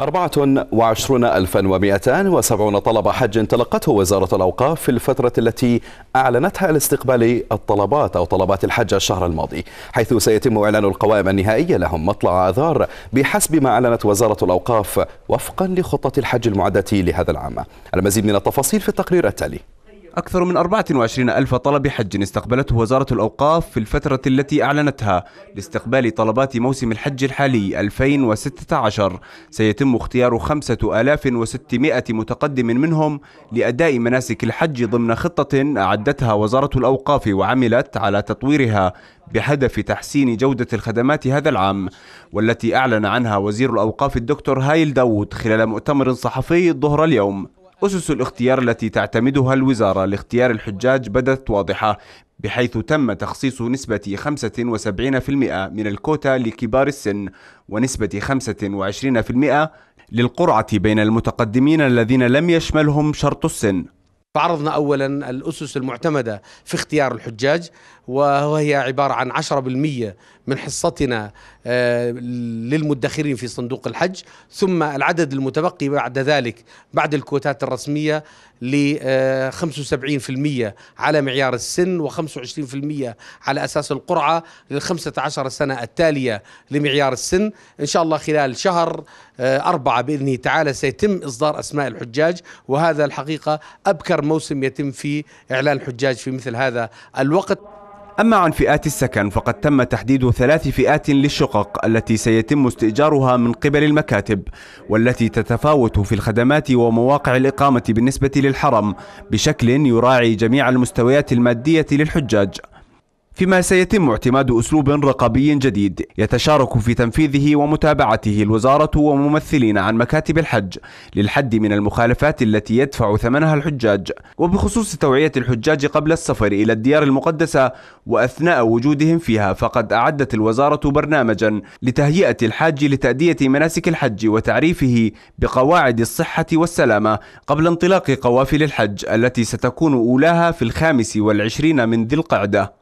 24270 طلب حج تلقته وزارة الأوقاف في الفترة التي أعلنتها لاستقبال الطلبات أو طلبات الحج الشهر الماضي حيث سيتم إعلان القوائم النهائية لهم مطلع آذار بحسب ما أعلنت وزارة الأوقاف وفقا لخطة الحج المعدة لهذا العام المزيد من التفاصيل في التقرير التالي أكثر من 24 ألف طلب حج استقبلته وزارة الأوقاف في الفترة التي أعلنتها لاستقبال طلبات موسم الحج الحالي 2016 سيتم اختيار 5600 متقدم منهم لأداء مناسك الحج ضمن خطة أعدتها وزارة الأوقاف وعملت على تطويرها بهدف تحسين جودة الخدمات هذا العام والتي أعلن عنها وزير الأوقاف الدكتور هايل داوود خلال مؤتمر صحفي ظهر اليوم أسس الاختيار التي تعتمدها الوزارة لاختيار الحجاج بدت واضحة بحيث تم تخصيص نسبة 75% من الكوتا لكبار السن ونسبة 25% للقرعة بين المتقدمين الذين لم يشملهم شرط السن فعرضنا اولا الاسس المعتمده في اختيار الحجاج وهي عباره عن 10% من حصتنا آه، للمدخرين في صندوق الحج ثم العدد المتبقي بعد ذلك بعد الكوتات الرسميه ل 75% آه، على معيار السن و25% على اساس القرعه لل 15 سنه التاليه لمعيار السن ان شاء الله خلال شهر آه، أربعة بإذنه تعالى سيتم إصدار أسماء الحجاج وهذا الحقيقة أبكر أكثر موسم يتم فيه إعلان الحجاج في مثل هذا الوقت أما عن فئات السكن فقد تم تحديد ثلاث فئات للشقق التي سيتم استئجارها من قبل المكاتب والتي تتفاوت في الخدمات ومواقع الإقامة بالنسبة للحرم بشكل يراعي جميع المستويات المادية للحجاج فيما سيتم اعتماد أسلوب رقابي جديد يتشارك في تنفيذه ومتابعته الوزارة وممثلين عن مكاتب الحج للحد من المخالفات التي يدفع ثمنها الحجاج وبخصوص توعية الحجاج قبل السفر إلى الديار المقدسة وأثناء وجودهم فيها فقد أعدت الوزارة برنامجا لتهيئة الحاج لتأدية مناسك الحج وتعريفه بقواعد الصحة والسلامة قبل انطلاق قوافل الحج التي ستكون أولاها في الخامس والعشرين من ذي القعدة